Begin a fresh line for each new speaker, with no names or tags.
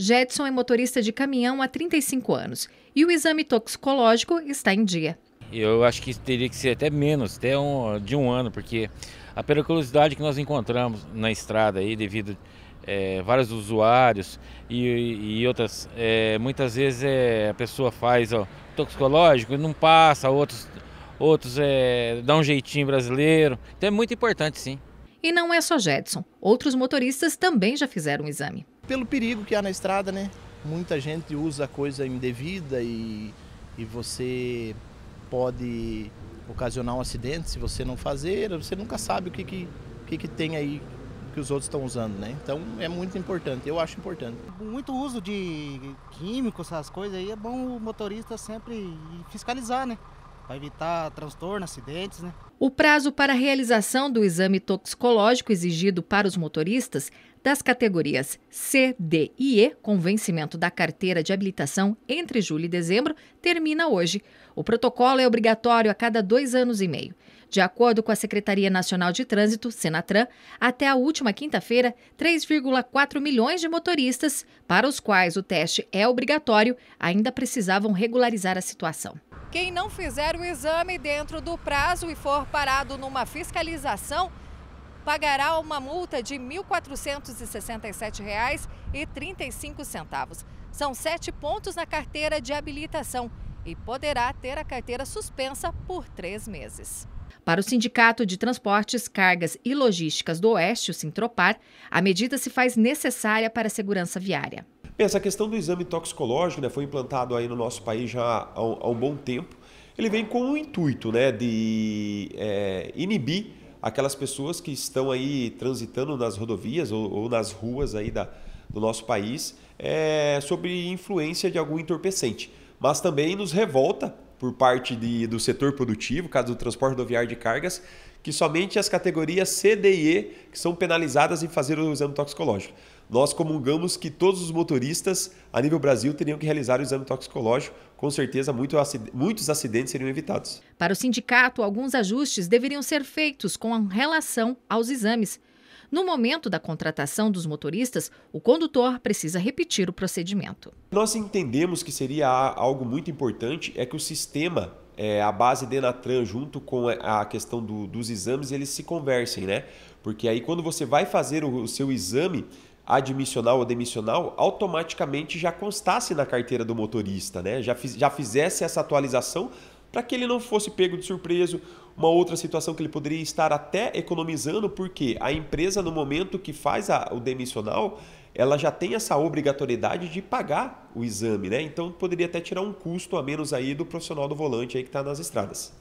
Jetson é motorista de caminhão há 35 anos e o exame toxicológico está em dia.
Eu acho que teria que ser até menos, até um, de um ano, porque a periculosidade que nós encontramos na estrada aí, devido é, vários usuários e, e outras, é, muitas vezes é, a pessoa faz ó, toxicológico e não passa, outros, outros é, dá um jeitinho brasileiro. Então é muito importante, sim.
E não é só Jetson, outros motoristas também já fizeram o exame pelo perigo que há na estrada, né? Muita gente usa coisa indevida e, e você pode ocasionar um acidente se você não fazer, você nunca sabe o que, que, que, que tem aí que os outros estão usando, né? Então é muito importante, eu acho importante. Muito uso de químicos, essas coisas aí, é bom o motorista sempre fiscalizar, né? Para evitar transtorno, acidentes, né? O prazo para a realização do exame toxicológico exigido para os motoristas das categorias C, D e E, com vencimento da carteira de habilitação entre julho e dezembro, termina hoje. O protocolo é obrigatório a cada dois anos e meio. De acordo com a Secretaria Nacional de Trânsito, Senatran, até a última quinta-feira, 3,4 milhões de motoristas, para os quais o teste é obrigatório, ainda precisavam regularizar a situação. Quem não fizer o exame dentro do prazo e for parado numa fiscalização pagará uma multa de R$ 1.467,35. São sete pontos na carteira de habilitação e poderá ter a carteira suspensa por três meses. Para o Sindicato de Transportes, Cargas e Logísticas do Oeste, o Sintropar, a medida se faz necessária para a segurança viária.
Essa questão do exame toxicológico né, foi implantado aí no nosso país já há, há um bom tempo. Ele vem com o intuito né, de é, inibir aquelas pessoas que estão aí transitando nas rodovias ou, ou nas ruas aí da, do nosso país é, sobre influência de algum entorpecente. Mas também nos revolta por parte de, do setor produtivo, caso do transporte rodoviário de cargas, que somente as categorias C, D e E que são penalizadas em fazer o exame toxicológico nós comungamos que todos os motoristas a nível Brasil teriam que realizar o exame toxicológico. Com certeza, muito, muitos acidentes seriam evitados.
Para o sindicato, alguns ajustes deveriam ser feitos com relação aos exames. No momento da contratação dos motoristas, o condutor precisa repetir o procedimento.
Nós entendemos que seria algo muito importante é que o sistema é, a base Denatran junto com a questão do, dos exames, eles se conversem, né? Porque aí quando você vai fazer o, o seu exame, admissional ou demissional automaticamente já constasse na carteira do motorista, né? já, fiz, já fizesse essa atualização para que ele não fosse pego de surpresa. Uma outra situação que ele poderia estar até economizando, porque a empresa, no momento que faz a, o demissional, ela já tem essa obrigatoriedade de pagar o exame, né? Então poderia até tirar um custo a menos aí do profissional do volante aí que está nas estradas.